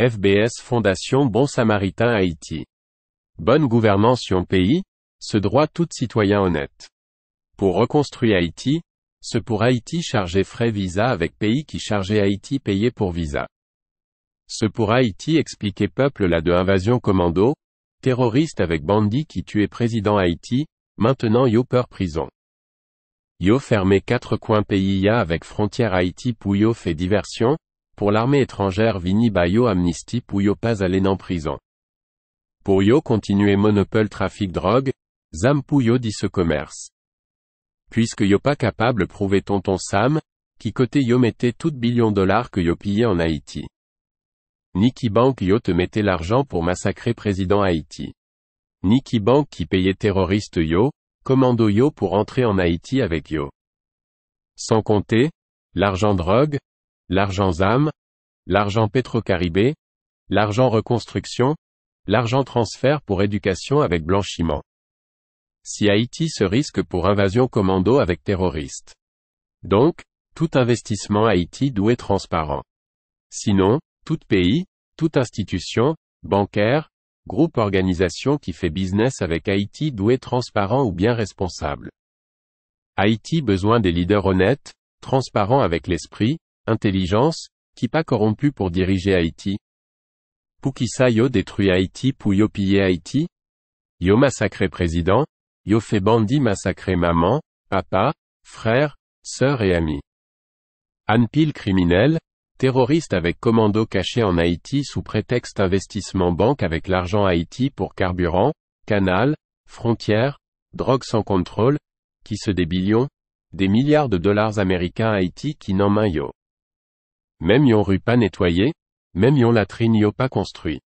FBS Fondation Bon Samaritain Haïti. Bonne gouvernance yon pays, ce droit tout citoyen honnête. Pour reconstruire Haïti, ce pour Haïti charger frais visa avec pays qui chargeait Haïti payé pour visa. Ce pour Haïti expliquer peuple là de invasion commando, terroriste avec bandit qui tuait président Haïti, maintenant yo peur prison. Yo fermer quatre coins pays ya avec frontière Haïti pour fait diversion, pour l'armée étrangère Vini Bayo amnistie Puyo pas à en prison. Pour Yo continuer monopole trafic drogue, Zam Puyo dit ce commerce. Puisque yo pas capable prouver tonton Sam, qui côté yo mettait tout billion dollars que yo pillait en Haïti. Niki Bank yo te mettait l'argent pour massacrer président Haïti. Niki Bank qui payait terroriste yo, commando yo pour entrer en Haïti avec yo. Sans compter, l'argent drogue, l'argent ZAM, l'argent Petro-Caribé, l'argent reconstruction, l'argent transfert pour éducation avec blanchiment. Si Haïti se risque pour invasion commando avec terroristes. Donc, tout investissement Haïti doit transparent. Sinon, tout pays, toute institution, bancaire, groupe organisation qui fait business avec Haïti doit transparent ou bien responsable. Haïti besoin des leaders honnêtes, transparents avec l'esprit, Intelligence, qui pas corrompu pour diriger Haïti. ça yo détruit Haïti pou yo Haïti. Yo massacré président, yo fait bandit massacrer maman, papa, frère, sœur et ami. Anpil criminel, terroriste avec commando caché en Haïti sous prétexte investissement banque avec l'argent Haïti pour carburant, canal, frontière, drogue sans contrôle, qui se débillon, des milliards de dollars américains Haïti qui n'en main yo. Même yon rue pas nettoyée, même yon latrine yo pas construit.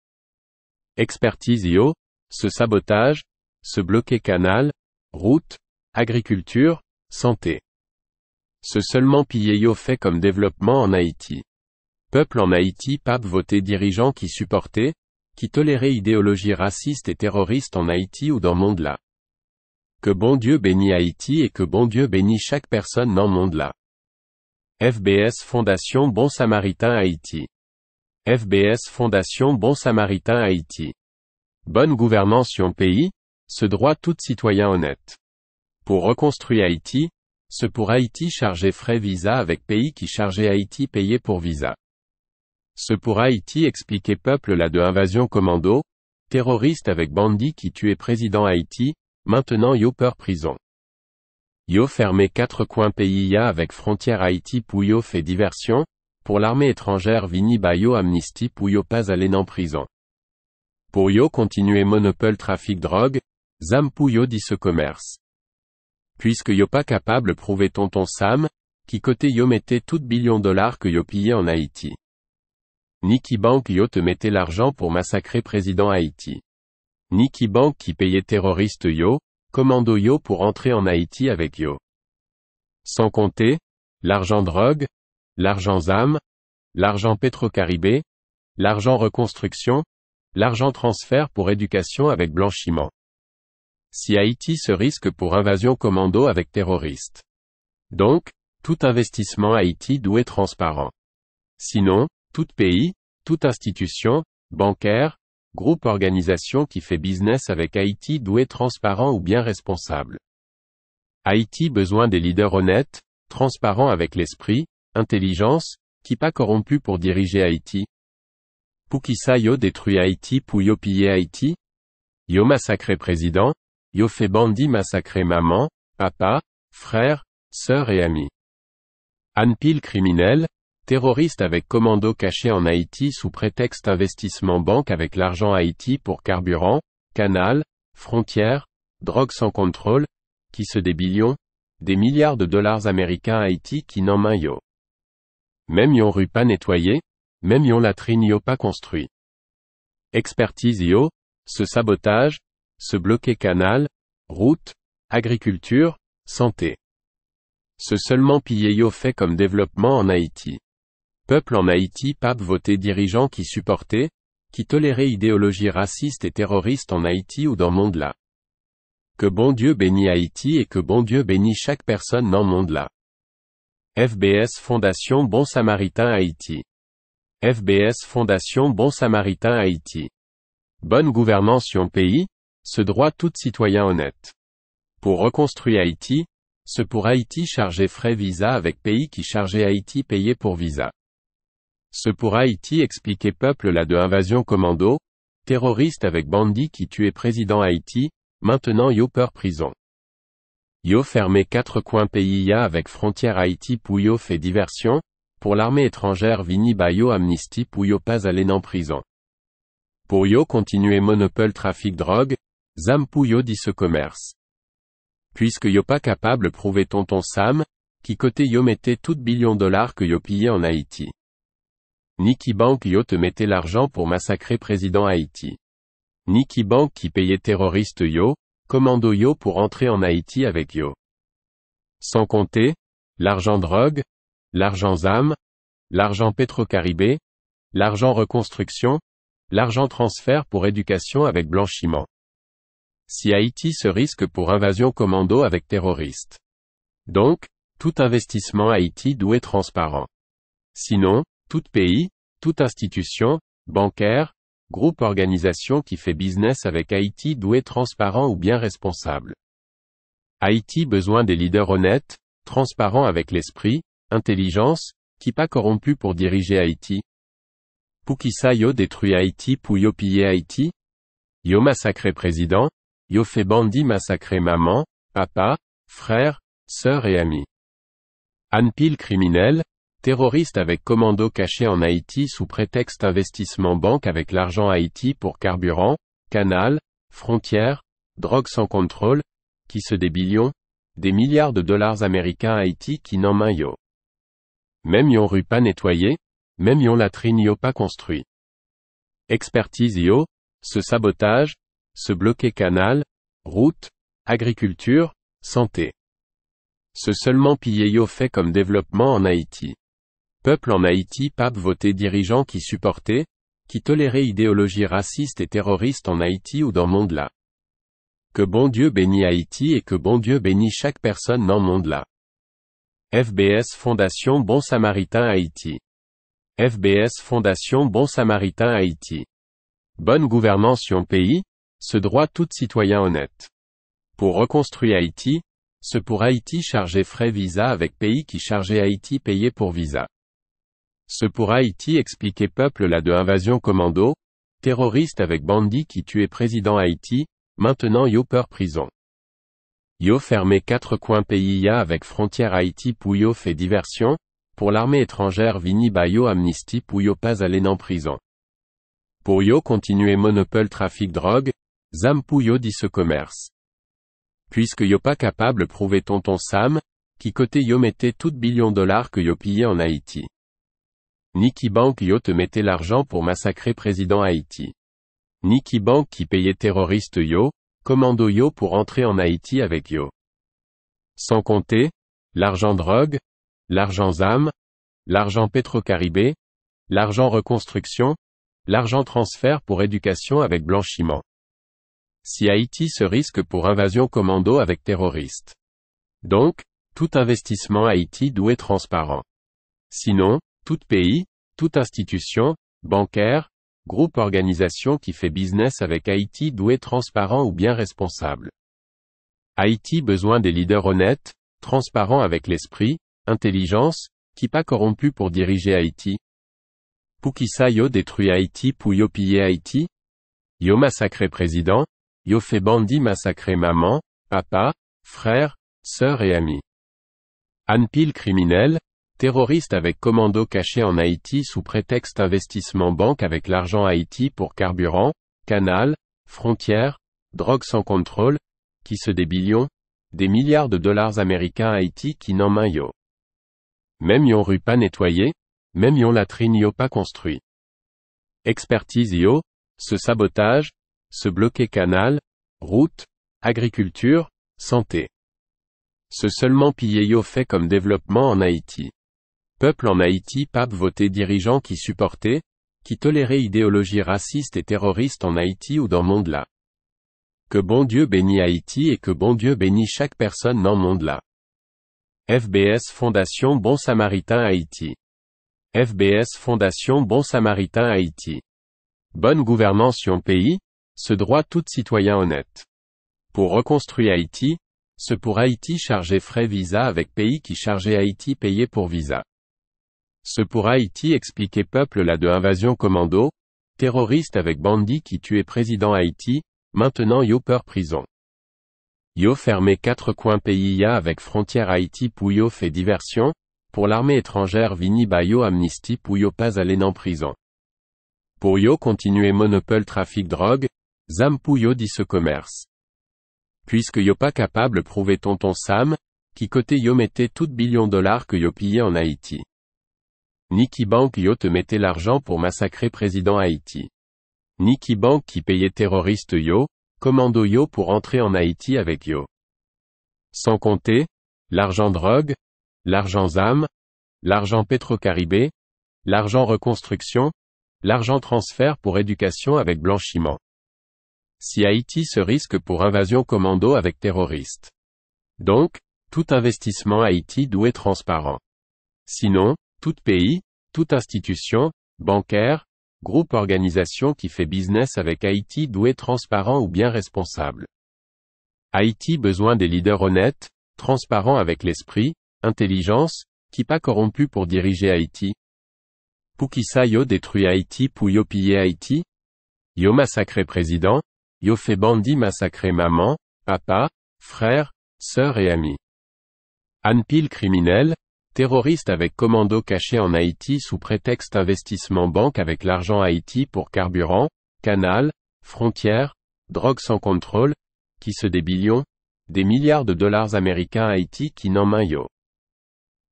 Expertise yo, ce sabotage, ce bloqué canal, route, agriculture, santé. Ce seulement pillé yo fait comme développement en Haïti. Peuple en Haïti pape voté dirigeant qui supportait, qui tolérait idéologie raciste et terroriste en Haïti ou dans monde là. Que bon Dieu bénit Haïti et que bon Dieu bénit chaque personne dans monde là. FBS Fondation Bon Samaritain Haïti. FBS Fondation Bon Samaritain Haïti. Bonne gouvernance yon pays, ce droit tout citoyen honnête. Pour reconstruire Haïti, ce pour Haïti charger frais visa avec pays qui chargeait Haïti payer pour visa. Ce pour Haïti expliquer peuple là de invasion commando, terroriste avec bandit qui tuait président Haïti, maintenant peur prison. Yo fermé quatre coins PIA avec frontière Haïti Puyo fait diversion, pour l'armée étrangère Vini Bayo Amnesty Pouyo pas allé en prison. Pour Yo continuer monopole trafic drogue, Zam Puyo dit ce commerce. Puisque Yo pas capable prouver tonton Sam, qui côté Yo mettait tout billion dollars que Yo pillait en Haïti. Niki Bank Yo te mettait l'argent pour massacrer président Haïti. Niki Bank qui payait terroriste Yo, Commando Yo pour entrer en Haïti avec Yo. Sans compter, l'argent drogue, l'argent ZAM, l'argent pétro-caribé, l'argent reconstruction, l'argent transfert pour éducation avec blanchiment. Si Haïti se risque pour invasion commando avec terroriste. Donc, tout investissement Haïti doit être transparent. Sinon, tout pays, toute institution, bancaire, Groupe organisation qui fait business avec Haïti doué transparent ou bien responsable. Haïti besoin des leaders honnêtes, transparents avec l'esprit, intelligence, qui pas corrompu pour diriger Haïti. yo détruit Haïti yo piller Haïti. Yo massacré président, yo fait bandit massacré maman, papa, frère, sœur et ami. Anpil criminel, Terroriste avec commando caché en Haïti sous prétexte investissement banque avec l'argent Haïti pour carburant, canal, frontière, drogue sans contrôle, qui se débillon, des milliards de dollars américains Haïti qui n'en main yo. Même yon rue pas nettoyée, même yon latrine yo pas construit. Expertise yo, ce sabotage, ce bloqué canal, route, agriculture, santé. Ce seulement pillé yo fait comme développement en Haïti peuple en Haïti pape voté dirigeant qui supportait, qui tolérait idéologie raciste et terroriste en Haïti ou dans monde-là. Que bon Dieu bénit Haïti et que bon Dieu bénit chaque personne dans monde-là. FBS Fondation Bon Samaritain Haïti. FBS Fondation Bon Samaritain Haïti. Bonne gouvernance yon pays, ce droit tout citoyen honnête. Pour reconstruire Haïti, ce pour Haïti charger frais visa avec pays qui chargeait Haïti payé pour visa. Ce pour Haïti expliqué peuple là de invasion commando, terroriste avec bandit qui tuait président Haïti, maintenant yo peur prison. Yo fermé quatre coins PIA avec frontière Haïti Pouyo fait diversion, pour l'armée étrangère Vini Bayo amnistie Pouyo pas allé en prison. Pour yo continuer monopole trafic drogue, Zam Pouyo dit ce commerce. Puisque yo pas capable prouver tonton Sam, qui côté yo mettait tout billion dollars que yo pillé en Haïti. Nicky Bank te mettait l'argent pour massacrer président Haïti. Nicky Bank qui payait terroriste Yo, commando Yo pour entrer en Haïti avec Yo. Sans compter, l'argent drogue, l'argent ZAM, l'argent Petro-Caribé, l'argent reconstruction, l'argent transfert pour éducation avec blanchiment. Si Haïti se risque pour invasion commando avec terroriste. Donc, tout investissement Haïti doit être transparent. Sinon, tout pays, toute institution, bancaire, groupe organisation qui fait business avec Haïti doué transparent ou bien responsable. Haïti besoin des leaders honnêtes, transparents avec l'esprit, intelligence, qui pas corrompu pour diriger Haïti. Pukisayo détruit Haïti pou yo Haïti. Yo massacré président, yo fait bandit massacré maman, papa, frère, sœur et ami. Anpil criminel, terroriste avec commando caché en Haïti sous prétexte investissement banque avec l'argent Haïti pour carburant, canal, frontières, drogue sans contrôle, qui se débillion, des milliards de dollars américains Haïti qui n'en main yo. Même yon rue pas nettoyée, même yon latrine yo pas construit. Expertise yo, ce sabotage, ce bloqué canal, route, agriculture, santé. Ce seulement pillé yo fait comme développement en Haïti. Peuple en Haïti pape voté dirigeant qui supportait, qui tolérait idéologie raciste et terroriste en Haïti ou dans Monde-là. Que bon Dieu bénit Haïti et que bon Dieu bénit chaque personne dans Monde-là. FBS Fondation Bon Samaritain Haïti. FBS Fondation Bon Samaritain Haïti. Bonne gouvernance sur pays, ce droit tout citoyen honnête. Pour reconstruire Haïti, ce pour Haïti chargé frais visa avec pays qui chargeait Haïti payé pour visa. Ce pour Haïti expliquait peuple là de invasion commando, terroriste avec bandit qui tuait président Haïti, maintenant yo peur prison. Yo fermait quatre coins PIA avec frontière Haïti Pouyo fait diversion, pour l'armée étrangère Vini Bayo Amnistie Pouyo pas allé en prison. Pour Yo continuer monopole trafic drogue, Zam Pouyo dit ce commerce. Puisque Yo pas capable prouver tonton Sam, qui côté Yo mettait toute billion dollars que Yo pillait en Haïti. Nicky Bank Yo te mettait l'argent pour massacrer président Haïti. Nicky Bank qui payait terroriste Yo, commando Yo pour entrer en Haïti avec Yo. Sans compter, l'argent drogue, l'argent ZAM, l'argent pétrocaribé, l'argent reconstruction, l'argent transfert pour éducation avec blanchiment. Si Haïti se risque pour invasion commando avec terroriste. Donc, tout investissement Haïti doit être transparent. Sinon, tout pays, toute institution, bancaire, groupe organisation qui fait business avec Haïti doué transparent ou bien responsable. Haïti besoin des leaders honnêtes, transparents avec l'esprit, intelligence, qui pas corrompu pour diriger Haïti. Pukisayo yo détruit Haïti pou yo Haïti? Yo massacré président, yo fait bandit massacrer maman, papa, frère, sœur et ami. Anpil criminel, Terroriste avec commando caché en Haïti sous prétexte investissement banque avec l'argent Haïti pour carburant, canal, frontière, drogue sans contrôle, qui se débillon, des milliards de dollars américains Haïti qui n'en main yo. Même yon rue pas nettoyée, même yon latrine yo pas construit. Expertise yo, ce sabotage, ce bloqué canal, route, agriculture, santé. Ce seulement pillé yo fait comme développement en Haïti. Peuple en Haïti Pape voté dirigeant qui supportait, qui tolérait idéologie raciste et terroriste en Haïti ou dans monde-là. Que bon Dieu bénit Haïti et que bon Dieu bénit chaque personne dans monde-là. FBS Fondation Bon Samaritain Haïti. FBS Fondation Bon Samaritain Haïti. Bonne gouvernance yon pays, ce droit tout citoyen honnête. Pour reconstruire Haïti, ce pour Haïti charger frais visa avec pays qui chargeait Haïti payé pour visa. Ce pour Haïti expliqué peuple là de invasion commando, terroriste avec bandit qui tuait président Haïti, maintenant yo peur prison. Yo fermé quatre coins PIA avec frontière Haïti Pouyo fait diversion, pour l'armée étrangère Vini Bayo amnistie Pouyo pas allé en prison. Pour yo continuer monopole trafic drogue, Zam Pouyo dit ce commerce. Puisque yo pas capable prouver tonton Sam, qui côté yo mettait toute billion dollars que yo pillait en Haïti. Niki Bank te mettait l'argent pour massacrer président Haïti. Niki Bank qui payait terroriste Yo, commando Yo pour entrer en Haïti avec Yo. Sans compter, l'argent drogue, l'argent ZAM, l'argent pétrocaribé, l'argent reconstruction, l'argent transfert pour éducation avec blanchiment. Si Haïti se risque pour invasion commando avec Terroriste. Donc, tout investissement Haïti doit être transparent. Sinon, tout pays, toute institution, bancaire, groupe organisation qui fait business avec Haïti doué transparent ou bien responsable. Haïti besoin des leaders honnêtes, transparents avec l'esprit, intelligence, qui pas corrompu pour diriger Haïti. yo détruit Haïti pou yo Haïti. Yo massacré président, yo fait bandit massacrer maman, papa, frère, sœur et ami. Anpil criminel, terroriste avec commando caché en Haïti sous prétexte investissement banque avec l'argent Haïti pour carburant, canal, frontières, drogue sans contrôle, qui se débillon, des milliards de dollars américains Haïti qui n'en main yo.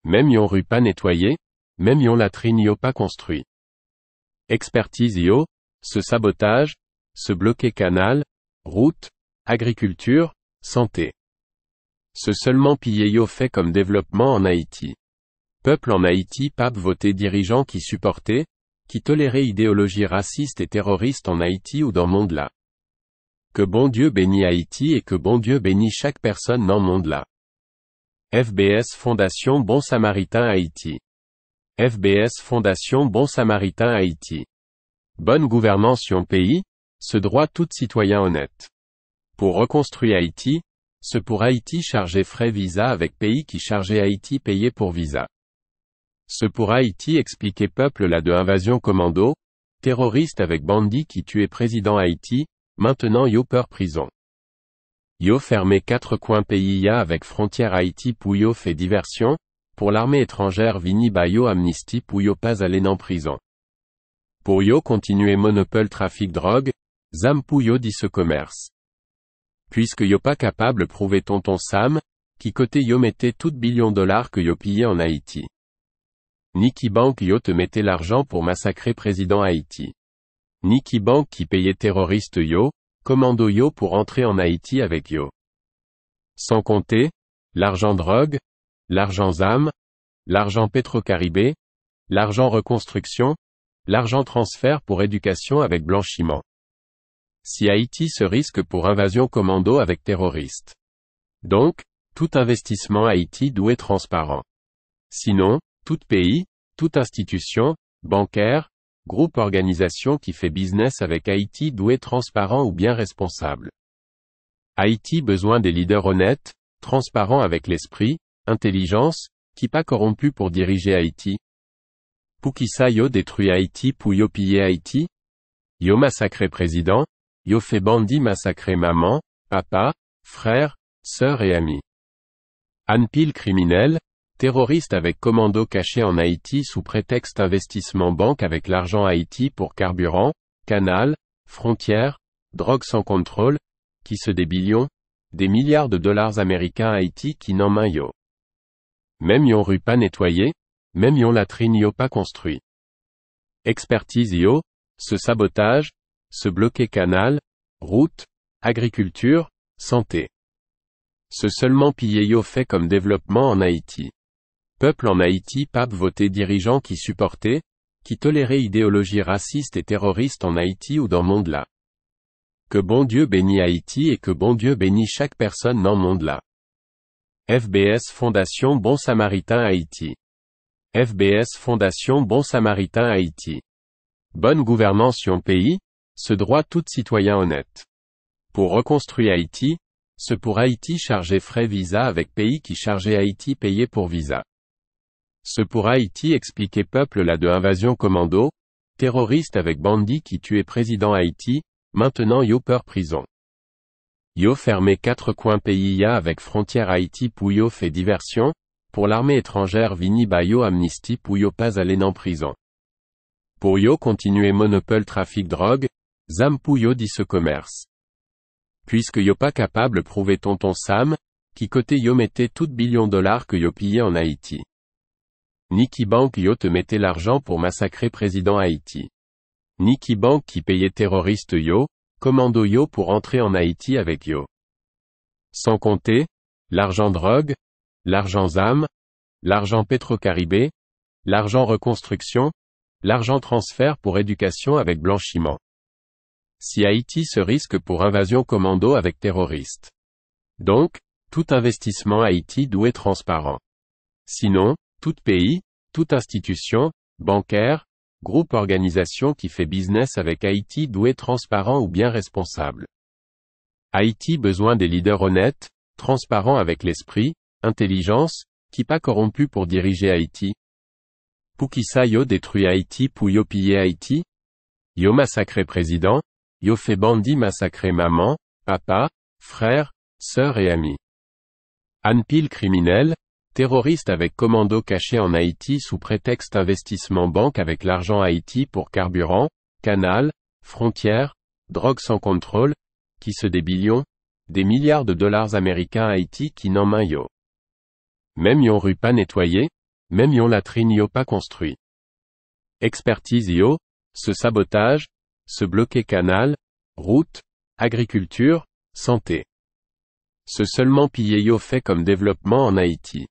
Même yon rue pas nettoyée, même yon latrine yo pas construit. Expertise yo, ce sabotage, ce bloqué canal, route, agriculture, santé. Ce seulement pillé yo fait comme développement en Haïti. Peuple en Haïti pape voté dirigeant qui supportait, qui tolérait idéologie raciste et terroriste en Haïti ou dans Monde-là. Que bon Dieu bénit Haïti et que bon Dieu bénit chaque personne dans Monde-là. FBS Fondation Bon Samaritain Haïti. FBS Fondation Bon Samaritain Haïti. Bonne gouvernance yon pays, ce droit tout citoyen honnête. Pour reconstruire Haïti, ce pour Haïti charger frais visa avec pays qui chargeait Haïti payé pour visa. Ce pour Haïti expliqué peuple là de invasion commando, terroriste avec bandit qui tuait président Haïti, maintenant yo peur prison. Yo fermé quatre coins pays avec frontière Haïti Pouyo fait diversion, pour l'armée étrangère Vini Bayo Amnesty Pouyo pas allé en prison. Pour Yo continuer monopole trafic drogue, Zam dit ce commerce. Puisque Yo pas capable prouver tonton Sam, qui côté Yo mettait toute billion dollars que Yo pillé en Haïti. Niki Bank te mettait l'argent pour massacrer président Haïti. Niki Bank qui payait terroriste Yo, commando Yo pour entrer en Haïti avec Yo. Sans compter, l'argent drogue, l'argent ZAM, l'argent pétrocaribé, l'argent reconstruction, l'argent transfert pour éducation avec blanchiment. Si Haïti se risque pour invasion commando avec terroriste. Donc, tout investissement Haïti doit être transparent. Sinon, tout pays, toute institution, bancaire, groupe organisation qui fait business avec Haïti doit transparent ou bien responsable. Haïti besoin des leaders honnêtes, transparents avec l'esprit, intelligence, qui pas corrompu pour diriger Haïti. ça yo détruit Haïti pou yo Haïti. Yo massacré président, yo fait bandit massacrer maman, papa, frère, sœur et ami. Anpil criminel, Terroriste avec commando caché en Haïti sous prétexte investissement banque avec l'argent Haïti pour carburant, canal, frontières, drogue sans contrôle, qui se débillon, des milliards de dollars américains Haïti qui n'en main yo. Même yon rue pas nettoyée, même yon latrine yo pas construit. Expertise yo, ce sabotage, ce bloqué canal, route, agriculture, santé. Ce seulement pillé yo fait comme développement en Haïti. Peuple en Haïti, pape voté dirigeant qui supportait, qui tolérait idéologie raciste et terroriste en Haïti ou dans monde là. Que bon Dieu bénit Haïti et que bon Dieu bénit chaque personne dans monde là. FBS Fondation Bon Samaritain Haïti. FBS Fondation Bon Samaritain Haïti. Bonne gouvernance yon pays, ce droit tout citoyen honnête. Pour reconstruire Haïti, ce pour Haïti charger frais visa avec pays qui chargeait Haïti payé pour visa. Ce pour Haïti expliquait peuple la de invasion commando, terroriste avec bandit qui tuait président Haïti, maintenant Yo peur prison. Yo fermé quatre coins ya avec frontière Haïti Pouyo fait diversion, pour l'armée étrangère Vini Bayo amnistie Pouyo pas allé en prison. Pour Yo continuer monopole trafic drogue, Zam Pouyo dit ce commerce. Puisque Yo pas capable prouver tonton Sam, qui côté Yo mettait toute billion dollars que Yo pillait en Haïti. Niki Bank te mettait l'argent pour massacrer président Haïti. Nikibank Bank qui payait terroriste Yo, commando Yo pour entrer en Haïti avec Yo. Sans compter, l'argent drogue, l'argent ZAM, l'argent Petro-Caribé, l'argent reconstruction, l'argent transfert pour éducation avec blanchiment. Si Haïti se risque pour invasion commando avec terroriste. Donc, tout investissement Haïti doit être transparent. Sinon, tout pays, toute institution, bancaire, groupe organisation qui fait business avec Haïti doué transparent ou bien responsable. Haïti besoin des leaders honnêtes, transparents avec l'esprit, intelligence, qui pas corrompu pour diriger Haïti. ça yo détruit Haïti pou yo Haïti. Yo massacré président, yo fait bandit massacré maman, papa, frère, sœur et ami. Anpil criminel, Terroriste avec commando caché en Haïti sous prétexte investissement banque avec l'argent Haïti pour carburant, canal, frontière, drogue sans contrôle, qui se débillon, des milliards de dollars américains Haïti qui n'en main yo. Même yon rue pas nettoyée, même yon latrine yo pas construit. Expertise yo, ce sabotage, ce bloqué canal, route, agriculture, santé. Ce seulement pillé yo fait comme développement en Haïti.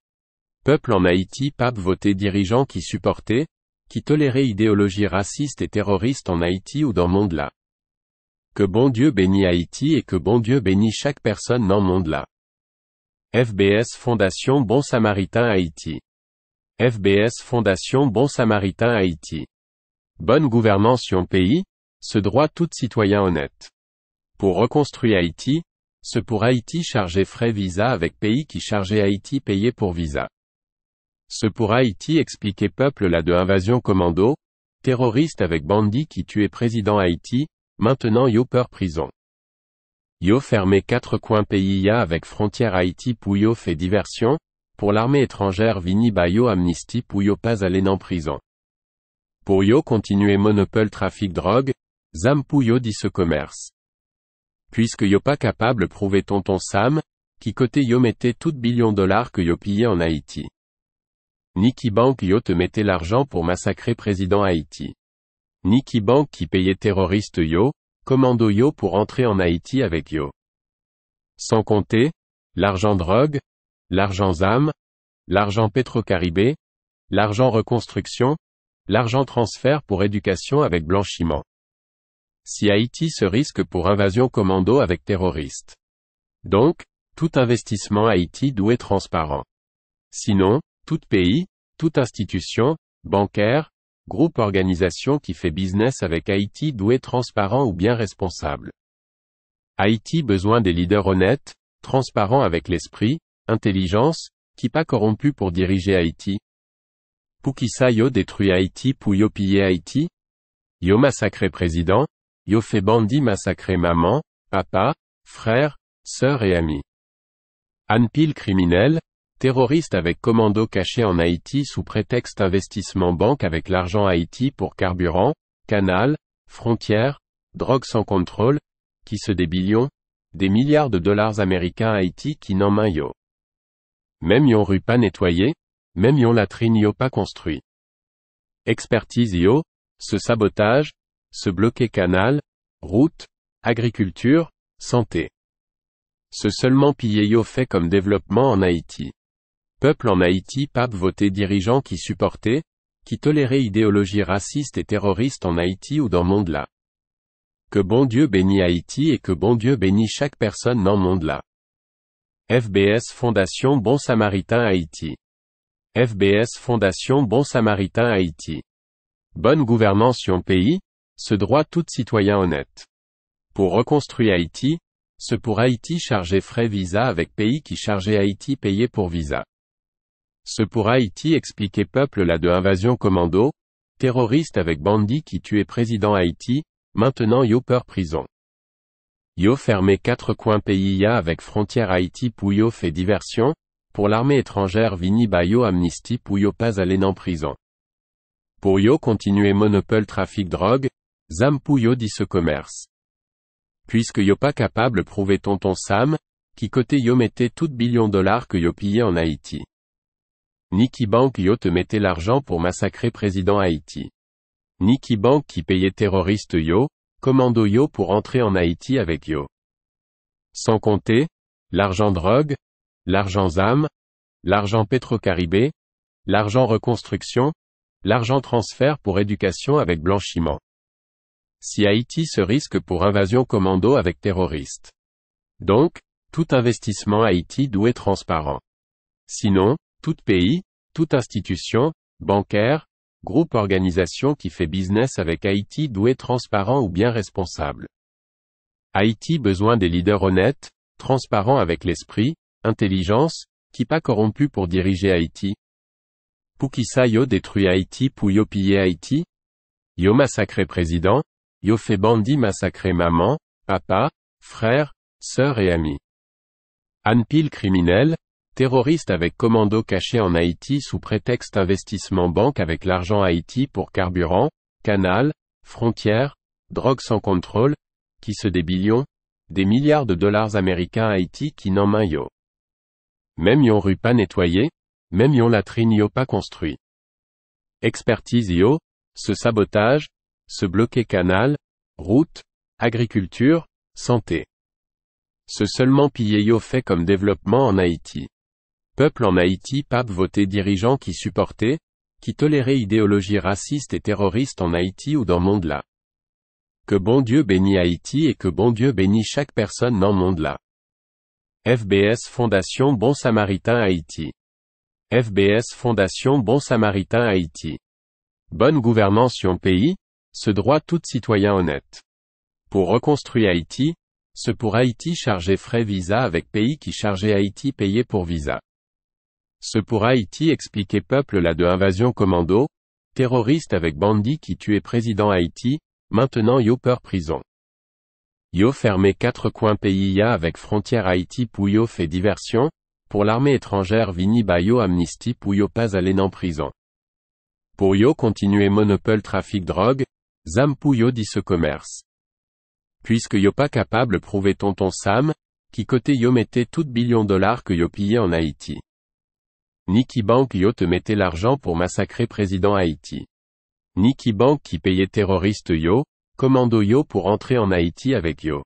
Peuple en Haïti Pape voté dirigeant qui supportait, qui tolérait idéologie raciste et terroriste en Haïti ou dans Monde-là. Que bon Dieu bénit Haïti et que bon Dieu bénit chaque personne dans Monde-là. FBS Fondation Bon Samaritain Haïti. FBS Fondation Bon Samaritain Haïti. Bonne gouvernance yon pays, ce droit tout citoyen honnête. Pour reconstruire Haïti, ce pour Haïti charger frais visa avec pays qui chargeait Haïti payé pour visa. Ce pour Haïti expliqué peuple la de invasion commando, terroriste avec bandit qui tuait président Haïti, maintenant yo peur prison. Yo fermé quatre coins PIA avec frontière Haïti Pouyo fait diversion, pour l'armée étrangère Vini Bayo Amnesty Pouyo pas allé en prison. Pour yo continuer monopole trafic drogue, Zam Pouyo dit ce commerce. Puisque yo pas capable prouver tonton Sam, qui côté yo mettait tout billion dollars que yo pillait en Haïti. Nicky Bank te mettait l'argent pour massacrer président Haïti. Niki Bank qui payait terroriste Yo, commando Yo pour entrer en Haïti avec Yo. Sans compter, l'argent drogue, l'argent ZAM, l'argent Petro-Caribé, l'argent reconstruction, l'argent transfert pour éducation avec blanchiment. Si Haïti se risque pour invasion commando avec terroriste. Donc, tout investissement Haïti doit être transparent. Sinon, tout pays, toute institution, bancaire, groupe organisation qui fait business avec Haïti doué transparent ou bien responsable. Haïti besoin des leaders honnêtes, transparents avec l'esprit, intelligence, qui pas corrompu pour diriger Haïti. Pukisayo détruit Haïti pou yo Haïti. Yo massacré président, yo fait bandit massacré maman, papa, frère, sœur et ami. Anpil criminel, Terroriste avec commando caché en Haïti sous prétexte investissement banque avec l'argent Haïti pour carburant, canal, frontière, drogue sans contrôle, qui se débillon, des milliards de dollars américains Haïti qui n'en main yo. Même yon rue pas nettoyée, même yon latrine yo pas construit. Expertise yo, ce sabotage, ce bloqué canal, route, agriculture, santé. Ce seulement pillé yo fait comme développement en Haïti. Peuple en Haïti pape voté dirigeant qui supportait, qui tolérait idéologie raciste et terroriste en Haïti ou dans monde-là. Que bon Dieu bénit Haïti et que bon Dieu bénit chaque personne dans monde-là. FBS Fondation Bon Samaritain Haïti. FBS Fondation Bon Samaritain Haïti. Bonne gouvernance sur pays, ce droit tout citoyen honnête. Pour reconstruire Haïti, ce pour Haïti chargé frais visa avec pays qui chargeait Haïti payé pour visa. Ce pour Haïti expliquait peuple là de invasion commando, terroriste avec bandit qui tuait président Haïti, maintenant yo peur prison. Yo fermait quatre coins PIA avec frontière Haïti Pouyo fait diversion, pour l'armée étrangère Vini Bayo Amnesty Pouyo pas allé en prison. Pour Yo continuer monopole trafic drogue, Zam Pouyo dit ce commerce. Puisque Yo pas capable prouver tonton Sam, qui côté Yo mettait toute billion dollars que Yo pillait en Haïti. Nicky Bank Yo te mettait l'argent pour massacrer président Haïti. Nicky Bank qui payait terroriste Yo, commando Yo pour entrer en Haïti avec Yo. Sans compter, l'argent drogue, l'argent ZAM, l'argent pétrocaribé, l'argent reconstruction, l'argent transfert pour éducation avec blanchiment. Si Haïti se risque pour invasion commando avec terroriste. Donc, tout investissement Haïti doit être transparent. Sinon, tout pays, toute institution, bancaire, groupe organisation qui fait business avec Haïti doit transparent ou bien responsable. Haïti besoin des leaders honnêtes, transparents avec l'esprit, intelligence, qui pas corrompu pour diriger Haïti. Poukissa yo détruit Haïti pou yo Haïti? Yo massacré président, yo fait bandit massacrer maman, papa, frère, sœur et ami. Anpil criminel, Terroriste avec commando caché en Haïti sous prétexte investissement banque avec l'argent Haïti pour carburant, canal, frontière, drogue sans contrôle, qui se débillon, des milliards de dollars américains Haïti qui n'en main yo. Même yon rue pas nettoyée, même yon latrine yo pas construit. Expertise yo, ce sabotage, ce bloqué canal, route, agriculture, santé. Ce seulement pillé yo fait comme développement en Haïti. Peuple en Haïti, pape voté dirigeant qui supportait, qui tolérait idéologie raciste et terroriste en Haïti ou dans monde-là. Que bon Dieu bénit Haïti et que bon Dieu bénit chaque personne dans monde-là. FBS Fondation Bon Samaritain Haïti. FBS Fondation Bon Samaritain Haïti. Bonne gouvernance yon pays, ce droit tout citoyen honnête. Pour reconstruire Haïti, ce pour Haïti charger frais visa avec pays qui chargeait Haïti payé pour visa. Ce pour Haïti expliqué peuple la de invasion commando, terroriste avec bandit qui tuait président Haïti, maintenant Yo peur prison. Yo fermé quatre coins PIA avec frontière Haïti Pouyo fait diversion, pour l'armée étrangère Vini Bayo amnistie Pouyo pas allé en prison. Pour Yo continuer monopole trafic drogue, Zam Pouyo dit ce commerce. Puisque Yo pas capable prouver tonton Sam, qui côté Yo mettait toute billion dollars que Yo pillait en Haïti. Niki Bank te mettait l'argent pour massacrer président Haïti. Niki Bank qui payait terroriste Yo, commando Yo pour entrer en Haïti avec Yo.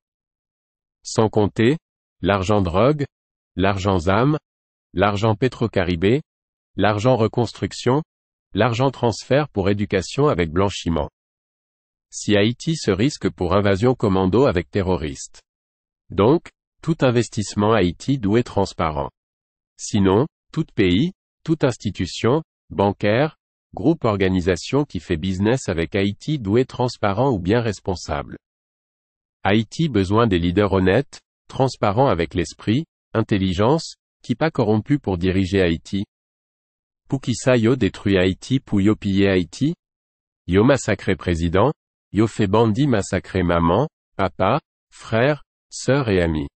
Sans compter, l'argent drogue, l'argent ZAM, l'argent pétrocaribé, l'argent reconstruction, l'argent transfert pour éducation avec blanchiment. Si Haïti se risque pour invasion commando avec Terroriste. Donc, tout investissement Haïti doit être transparent. Sinon, tout pays, toute institution, bancaire, groupe organisation qui fait business avec Haïti doué transparent ou bien responsable. Haïti besoin des leaders honnêtes, transparents avec l'esprit, intelligence, qui pas corrompu pour diriger Haïti. ça yo détruit Haïti pou yo Haïti. Yo massacré président, yo fait bandit massacrer maman, papa, frère, sœur et ami.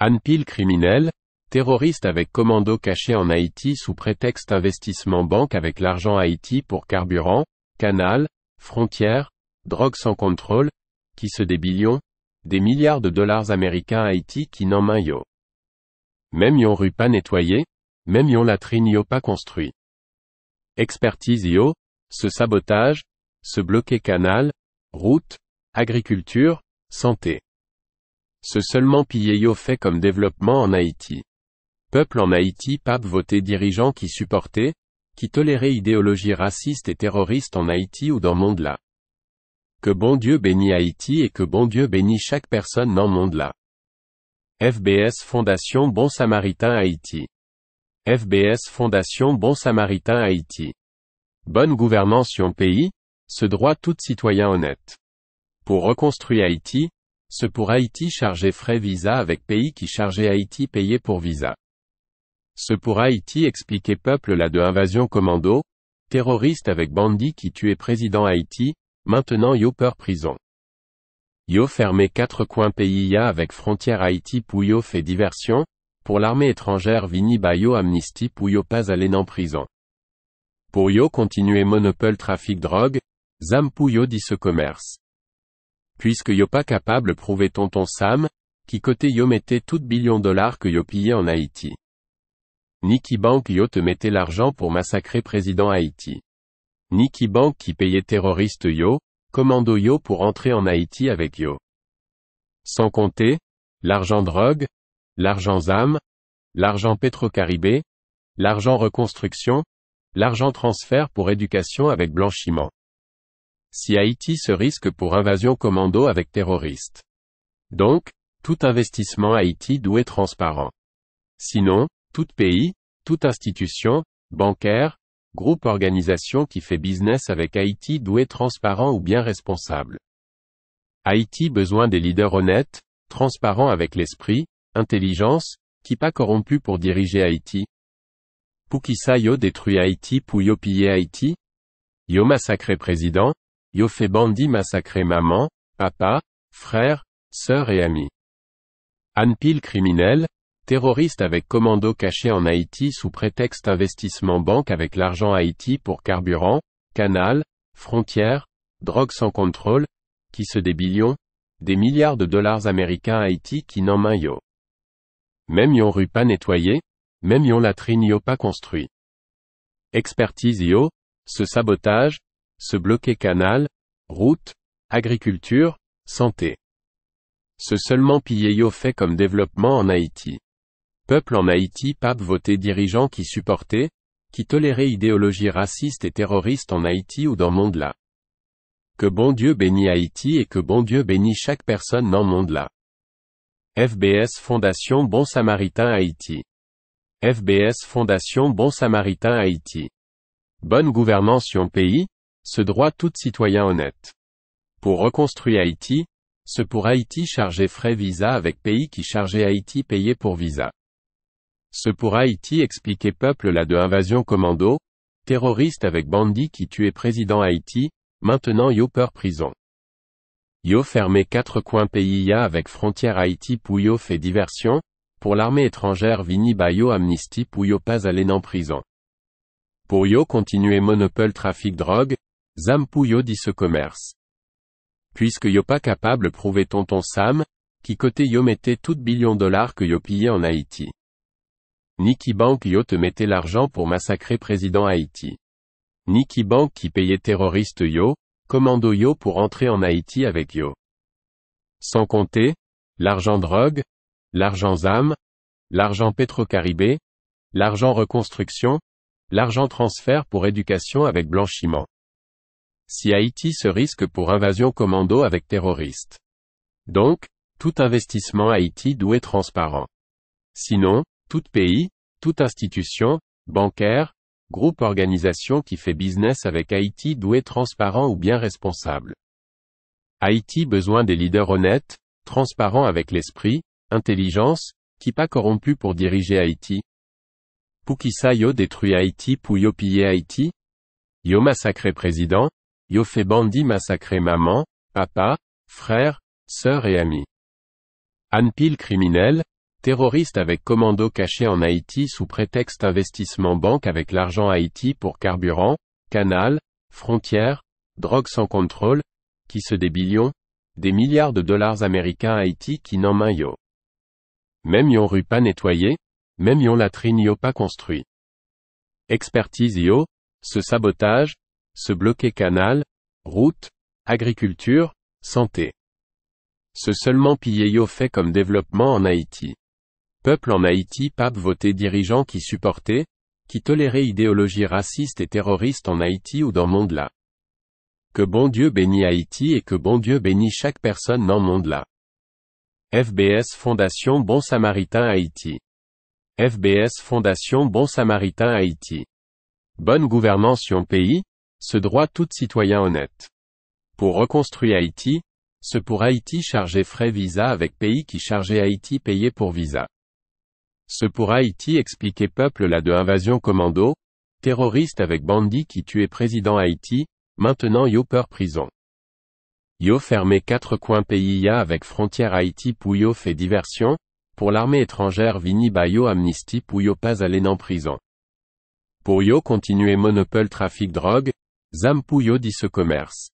Anpil criminel, terroriste avec commando caché en Haïti sous prétexte investissement banque avec l'argent Haïti pour carburant, canal, frontière, drogue sans contrôle, qui se débillon, des milliards de dollars américains Haïti qui n'en main yo. Même yon rue pas nettoyée, même yon latrine yo pas construit. Expertise yo, ce sabotage, ce bloqué canal, route, agriculture, santé. Ce seulement pillé fait comme développement en Haïti. Peuple en Haïti pape voté dirigeant qui supportait, qui tolérait idéologie raciste et terroriste en Haïti ou dans monde-là. Que bon Dieu bénit Haïti et que bon Dieu bénit chaque personne dans monde-là. FBS Fondation Bon Samaritain Haïti. FBS Fondation Bon Samaritain Haïti. Bonne gouvernance yon pays, ce droit tout citoyen honnête. Pour reconstruire Haïti, ce pour Haïti charger frais visa avec pays qui chargeait Haïti payé pour visa. Ce pour Haïti expliqué peuple là de invasion commando, terroriste avec bandit qui tuait président Haïti, maintenant yo peur prison. Yo fermé quatre coins pays avec frontière Haïti Pouyo fait diversion, pour l'armée étrangère Vini Bayo Amnesty Pouyo pas allé en prison. Pour yo continuer monopole trafic drogue, Zam dit ce commerce. Puisque yo pas capable prouver tonton Sam, qui côté yo mettait toute billion dollars que yo pillé en Haïti. Niki Bank te mettait l'argent pour massacrer président Haïti. Niki Bank qui payait terroriste Yo, commando Yo pour entrer en Haïti avec Yo. Sans compter, l'argent drogue, l'argent ZAM, l'argent pétrocaribé, l'argent reconstruction, l'argent transfert pour éducation avec blanchiment. Si Haïti se risque pour invasion commando avec terroriste. Donc, tout investissement Haïti doit être transparent. Sinon, tout pays, toute institution, bancaire, groupe organisation qui fait business avec Haïti doit transparent ou bien responsable. Haïti besoin des leaders honnêtes, transparents avec l'esprit, intelligence, qui pas corrompu pour diriger Haïti. Pukisayo détruit Haïti pou yo Haïti. Yo massacré président, yo fait bandit massacrer maman, papa, frère, sœur et ami. Anpil criminel, Terroriste avec commando caché en Haïti sous prétexte investissement banque avec l'argent Haïti pour carburant, canal, frontières, drogue sans contrôle, qui se débillon, des milliards de dollars américains Haïti qui n'en main yo. Même yon rue pas nettoyée, même yon latrine yo pas construit. Expertise yo, ce sabotage, ce bloqué canal, route, agriculture, santé. Ce seulement pillé yo fait comme développement en Haïti. Peuple en Haïti, pape voté dirigeant qui supportait, qui tolérait idéologie raciste et terroriste en Haïti ou dans monde là. Que bon Dieu bénit Haïti et que bon Dieu bénit chaque personne dans monde là. FBS Fondation Bon Samaritain Haïti. FBS Fondation Bon Samaritain Haïti. Bonne gouvernance yon pays, ce droit tout citoyen honnête. Pour reconstruire Haïti, ce pour Haïti charger frais visa avec pays qui chargeait Haïti payé pour visa. Ce pour Haïti expliquait peuple la de invasion commando, terroriste avec bandit qui tuait président Haïti, maintenant Yo peur prison. Yo fermé quatre coins ya avec frontière Haïti Pouyo fait diversion, pour l'armée étrangère Vini Bayo amnistie Pouyo pas allé en prison. Pour Yo continuer monopole trafic drogue, Zam Pouyo dit ce commerce. Puisque Yo pas capable prouver tonton Sam, qui côté Yo mettait toute billion dollars que Yo pillait en Haïti. Niki Bank te mettait l'argent pour massacrer président Haïti. Nikibank Bank qui payait terroriste Yo, commando Yo pour entrer en Haïti avec Yo. Sans compter, l'argent drogue, l'argent ZAM, l'argent pétrocaribé, l'argent reconstruction, l'argent transfert pour éducation avec blanchiment. Si Haïti se risque pour invasion commando avec terroriste. Donc, tout investissement Haïti doit être transparent. Sinon, tout pays, toute institution, bancaire, groupe organisation qui fait business avec Haïti doué transparent ou bien responsable. Haïti besoin des leaders honnêtes, transparents avec l'esprit, intelligence, qui pas corrompu pour diriger Haïti. Poukissa yo détruit Haïti pou yo Haïti. Yo massacré président, yo fait bandit massacrer maman, papa, frère, sœur et ami. Anpil criminel, Terroriste avec commando caché en Haïti sous prétexte investissement banque avec l'argent Haïti pour carburant, canal, frontière, drogue sans contrôle, qui se débillon, des milliards de dollars américains Haïti qui n'en main yo. Même yon rue pas nettoyée, même yon latrine yo pas construit. Expertise yo, ce sabotage, ce bloqué canal, route, agriculture, santé. Ce seulement pillé yo fait comme développement en Haïti peuple en Haïti pape voté dirigeant qui supportait, qui tolérait idéologie raciste et terroriste en Haïti ou dans Monde-là. Que bon Dieu bénit Haïti et que bon Dieu bénit chaque personne dans Monde-là. FBS Fondation Bon Samaritain Haïti. FBS Fondation Bon Samaritain Haïti. Bonne gouvernance yon pays, ce droit tout citoyen honnête. Pour reconstruire Haïti, ce pour Haïti charger frais visa avec pays qui chargeait Haïti payé pour visa. Ce pour Haïti expliqué peuple là de invasion commando, terroriste avec bandit qui tuait président Haïti, maintenant yo peur prison. Yo fermé quatre coins PIA avec frontière Haïti Pouyo fait diversion, pour l'armée étrangère Vini Bayo Amnesty Pouyo pas allé en prison. Pour yo continuer monopole trafic drogue, Zam Pouyo dit ce commerce.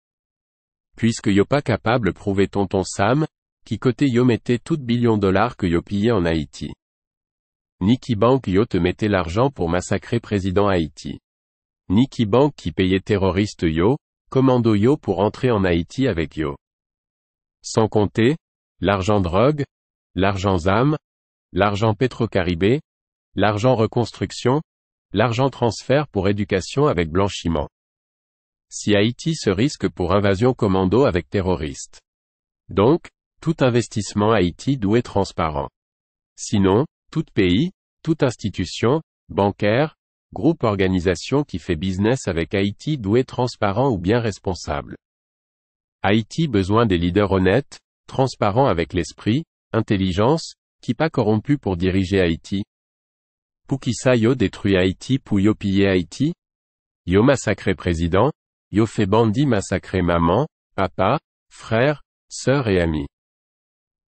Puisque yo pas capable prouver tonton Sam, qui côté yo mettait tout billion dollars que yo pillé en Haïti. Nicky Bank te mettait l'argent pour massacrer président Haïti. Niki Bank qui payait terroriste Yo, commando Yo pour entrer en Haïti avec Yo. Sans compter, l'argent drogue, l'argent ZAM, l'argent Petro-Caribé, l'argent reconstruction, l'argent transfert pour éducation avec blanchiment. Si Haïti se risque pour invasion commando avec terroriste. Donc, tout investissement Haïti doit être transparent. Sinon, tout pays, toute institution, bancaire, groupe organisation qui fait business avec Haïti doué transparent ou bien responsable. Haïti besoin des leaders honnêtes, transparents avec l'esprit, intelligence, qui pas corrompu pour diriger Haïti. yo détruit Haïti pour yo piller Haïti. Yo massacré président, yo fait bandit massacré maman, papa, frère, sœur et ami.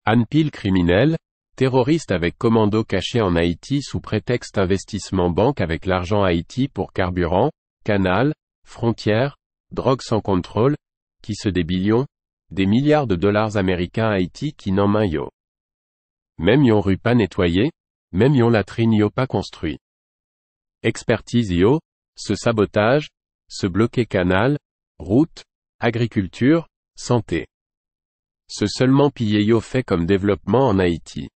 Anpil criminel, terroriste avec commando caché en Haïti sous prétexte investissement banque avec l'argent Haïti pour carburant, canal, frontière, drogue sans contrôle, qui se débillion, des milliards de dollars américains Haïti qui n'en main yo. Même yon rue pas nettoyée, même yon latrine yo pas construit. Expertise yo, ce sabotage, ce bloqué canal, route, agriculture, santé. Ce seulement pillé yo fait comme développement en Haïti.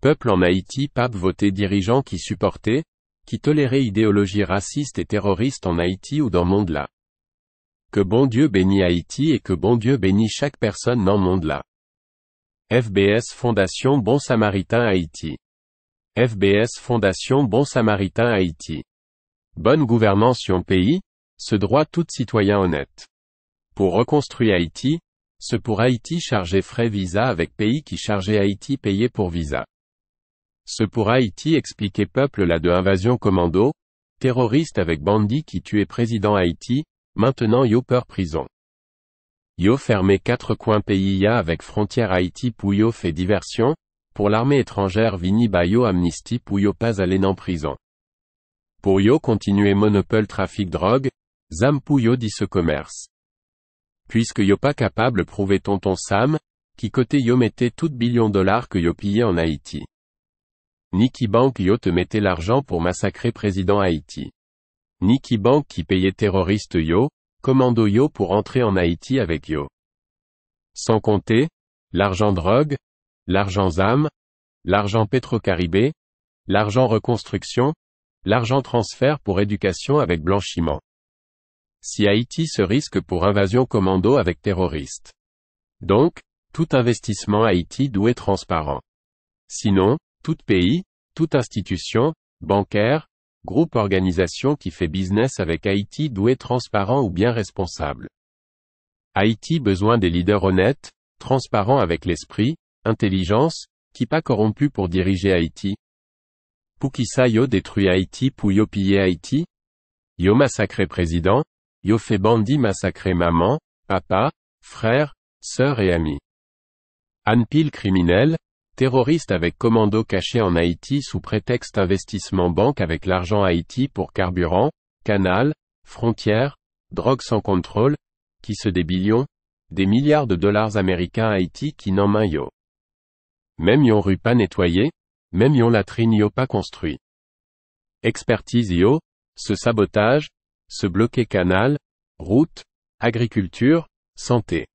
Peuple en Haïti pape voté dirigeant qui supportait, qui tolérait idéologie raciste et terroriste en Haïti ou dans monde-là. Que bon Dieu bénit Haïti et que bon Dieu bénit chaque personne dans monde-là. FBS Fondation Bon Samaritain Haïti. FBS Fondation Bon Samaritain Haïti. Bonne gouvernance sur pays, ce droit tout citoyen honnête. Pour reconstruire Haïti, ce pour Haïti chargé frais visa avec pays qui chargeait Haïti payé pour visa. Ce pour Haïti expliqué peuple là de invasion commando, terroriste avec bandit qui tuait président Haïti, maintenant yo peur prison. Yo fermait quatre coins pays avec frontière Haïti Pouyo fait diversion, pour l'armée étrangère Vini Bayo amnistie Pouyo pas allé en prison. Pour yo continuer monopole trafic drogue, Zam Pouyo dit ce commerce. Puisque yo pas capable prouver tonton Sam, qui côté yo mettait toute billion dollars que yo pillait en Haïti. Nicky Bank Yo te mettait l'argent pour massacrer président Haïti. Nicky Bank qui payait terroriste Yo, commando Yo pour entrer en Haïti avec Yo. Sans compter, l'argent drogue, l'argent ZAM, l'argent pétrocaribé, l'argent reconstruction, l'argent transfert pour éducation avec blanchiment. Si Haïti se risque pour invasion commando avec terroriste. Donc, tout investissement Haïti doit être transparent. Sinon, tout pays, toute institution, bancaire, groupe organisation qui fait business avec Haïti doit transparent ou bien responsable. Haïti besoin des leaders honnêtes, transparents avec l'esprit, intelligence, qui pas corrompus pour diriger Haïti. Poukissa yo détruit Haïti pou yo Haïti? Yo massacré président, yo fait bandit massacrer maman, papa, frère, sœur et ami. Anpil criminel, Terroriste avec commando caché en Haïti sous prétexte investissement banque avec l'argent Haïti pour carburant, canal, frontière, drogue sans contrôle, qui se débillon, des milliards de dollars américains Haïti qui n'en main yo. Même yon rue pas nettoyée, même yon latrine yo pas construit. Expertise yo, ce sabotage, ce bloqué canal, route, agriculture, santé.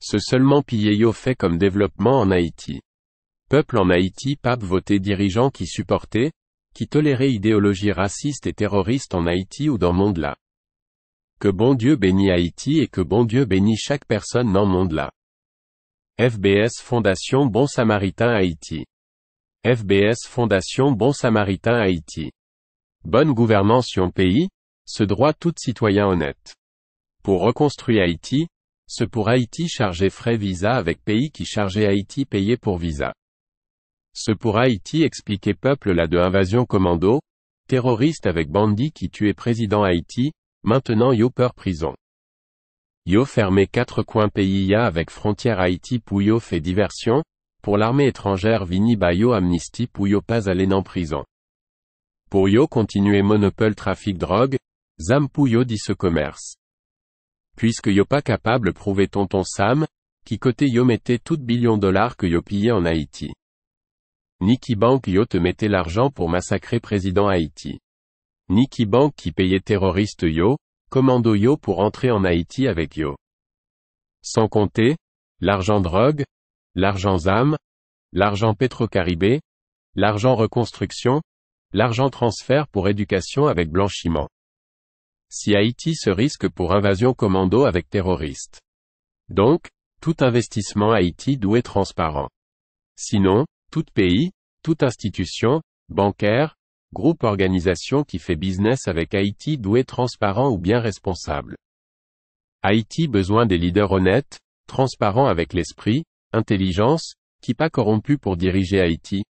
Ce seulement pillé yo fait comme développement en Haïti. Peuple en Haïti Pape voté dirigeant qui supportait, qui tolérait idéologie raciste et terroriste en Haïti ou dans monde-là. Que bon Dieu bénit Haïti et que bon Dieu bénit chaque personne dans monde-là. FBS Fondation Bon Samaritain Haïti. FBS Fondation Bon Samaritain Haïti. Bonne gouvernance yon pays, ce droit tout citoyen honnête. Pour reconstruire Haïti, ce pour Haïti charger frais visa avec pays qui chargeait Haïti payé pour visa. Ce pour Haïti expliqué peuple la de invasion commando, terroriste avec bandit qui tuait président Haïti, maintenant Yo peur prison. Yo fermé quatre coins PIA avec frontière Haïti Pouyo fait diversion, pour l'armée étrangère Vini Bayo amnistie Pouyo pas allé en prison. Pour Yo continuer monopole trafic drogue, Zam Pouyo dit ce commerce. Puisque Yo pas capable prouver tonton Sam, qui côté Yo mettait toute billion dollars que Yo pillait en Haïti. Niki Bank te mettait l'argent pour massacrer président Haïti. Niki Bank qui payait terroriste Yo, commando Yo pour entrer en Haïti avec Yo. Sans compter, l'argent drogue, l'argent ZAM, l'argent pétrocaribé, l'argent reconstruction, l'argent transfert pour éducation avec blanchiment. Si Haïti se risque pour invasion commando avec Terroriste. Donc, tout investissement Haïti doit être transparent. Sinon, tout pays, toute institution, bancaire, groupe organisation qui fait business avec Haïti doué transparent ou bien responsable. Haïti besoin des leaders honnêtes, transparents avec l'esprit, intelligence, qui pas corrompu pour diriger Haïti.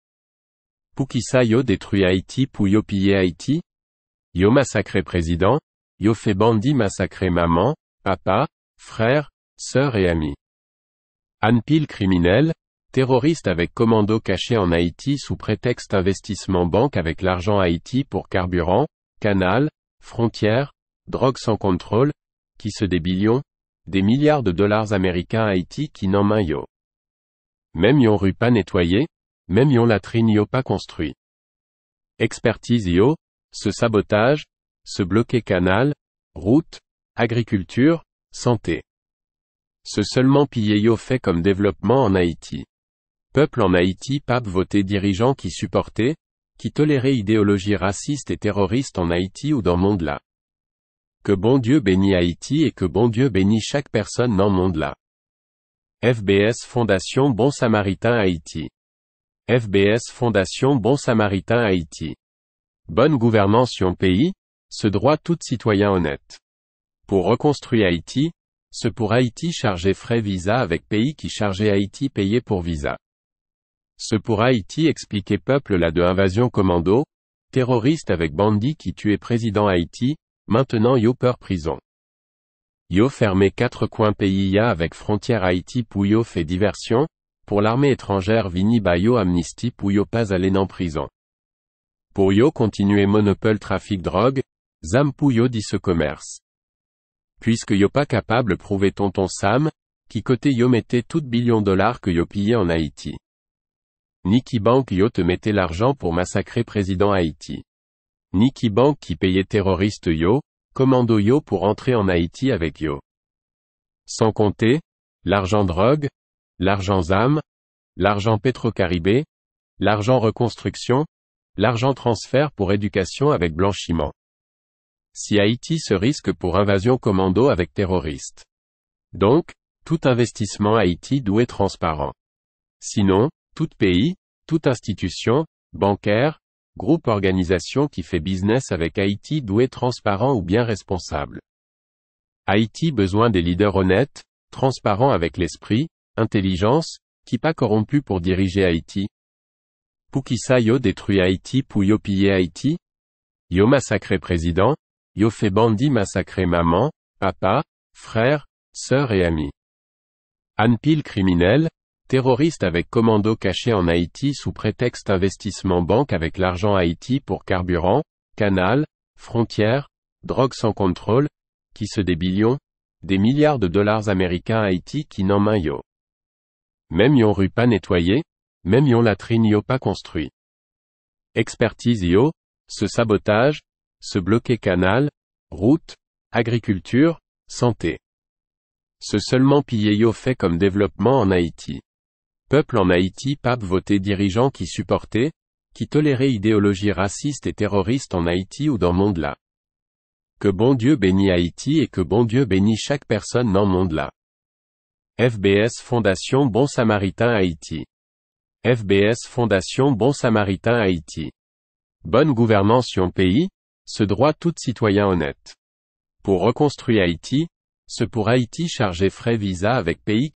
ça yo détruit Haïti pou yo Haïti. Yo massacré président, yo fait bandit massacrer maman, papa, frère, sœur et ami. Anpil criminel, terroriste avec commando caché en Haïti sous prétexte investissement banque avec l'argent Haïti pour carburant, canal, frontière, drogue sans contrôle, qui se débillon, des milliards de dollars américains Haïti qui n'en main yo. Même yon rue pas nettoyée, même yon latrine yo pas construit. Expertise yo, ce sabotage, ce bloqué canal, route, agriculture, santé. Ce seulement pillé yo fait comme développement en Haïti peuple en Haïti pape voté dirigeants qui supportait, qui tolérait idéologie raciste et terroriste en Haïti ou dans monde-là. Que bon Dieu bénit Haïti et que bon Dieu bénit chaque personne dans monde-là. FBS Fondation Bon Samaritain Haïti. FBS Fondation Bon Samaritain Haïti. Bonne gouvernance sur pays, ce droit tout citoyen honnête. Pour reconstruire Haïti, ce pour Haïti charger frais visa avec pays qui chargeait Haïti payé pour visa. Ce pour Haïti expliqué peuple là de invasion commando, terroriste avec bandit qui tuait président Haïti, maintenant yo peur prison. Yo fermé quatre coins pays avec frontière Haïti Pouyo fait diversion, pour l'armée étrangère Vini Bayo Amnesty Pouyo pas allé en prison. Pour Yo continuer monopole trafic drogue, Zam dit ce commerce. Puisque Yo pas capable prouver tonton Sam, qui côté Yo mettait toute billion dollars que Yo pillé en Haïti. Nicky Bank te mettait l'argent pour massacrer président Haïti. Nicky Bank qui payait terroriste Yo, commando Yo pour entrer en Haïti avec Yo. Sans compter, l'argent drogue, l'argent ZAM, l'argent pétrocaribé, l'argent reconstruction, l'argent transfert pour éducation avec blanchiment. Si Haïti se risque pour invasion commando avec terroriste. Donc, tout investissement Haïti doit être transparent. Sinon, tout pays, toute institution, bancaire, groupe organisation qui fait business avec Haïti doit transparent ou bien responsable. Haïti besoin des leaders honnêtes, transparents avec l'esprit, intelligence, qui pas corrompu pour diriger Haïti. Pukisayo détruit Haïti pou yo Haïti. Yo massacré président, yo fait bandit massacrer maman, papa, frère, sœur et ami. Anpil criminel, Terroriste avec commando caché en Haïti sous prétexte investissement banque avec l'argent Haïti pour carburant, canal, frontières, drogue sans contrôle, qui se débillon, des milliards de dollars américains Haïti qui n'en main yo. Même yon rue pas nettoyée, même yon latrine yo pas construit. Expertise yo, ce sabotage, ce bloqué canal, route, agriculture, santé. Ce seulement pillé yo fait comme développement en Haïti. Peuple en Haïti, pape voté Dirigeant qui supportait, qui tolérait idéologie raciste et terroriste en Haïti ou dans monde là. Que bon Dieu bénit Haïti et que bon Dieu bénit chaque personne dans monde là. FBS Fondation Bon Samaritain Haïti. FBS Fondation Bon Samaritain Haïti. Bonne gouvernance yon pays, ce droit tout citoyen honnête. Pour reconstruire Haïti, ce pour Haïti charger frais visa avec pays